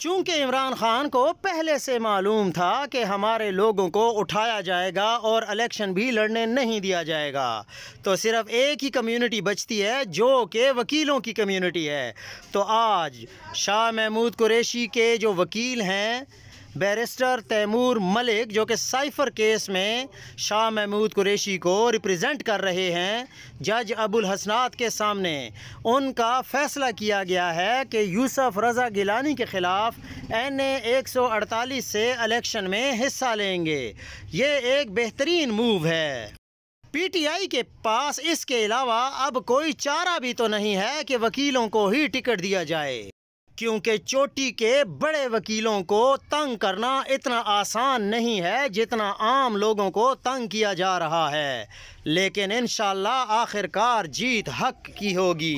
चूँकि इमरान खान को पहले से मालूम था कि हमारे लोगों को उठाया जाएगा और इलेक्शन भी लड़ने नहीं दिया जाएगा तो सिर्फ एक ही कम्युनिटी बचती है जो कि वकीलों की कम्युनिटी है तो आज शाह महमूद कुरैशी के जो वकील हैं बैरिस्टर तैमूर मलिक जो कि साइफर केस में शाह महमूद कुरेशी को रिप्रेजेंट कर रहे हैं जज अबुल हसनात के सामने उनका फ़ैसला किया गया है कि यूसफ रज़ा गिलानी के ख़िलाफ़ एन ए एक सौ अड़तालीस से इलेक्शन में हिस्सा लेंगे ये एक बेहतरीन मूव है पीटीआई के पास इसके अलावा अब कोई चारा भी तो नहीं है कि वकीलों को ही टिकट दिया जाए क्योंकि चोटी के बड़े वकीलों को तंग करना इतना आसान नहीं है जितना आम लोगों को तंग किया जा रहा है लेकिन इन आखिरकार जीत हक की होगी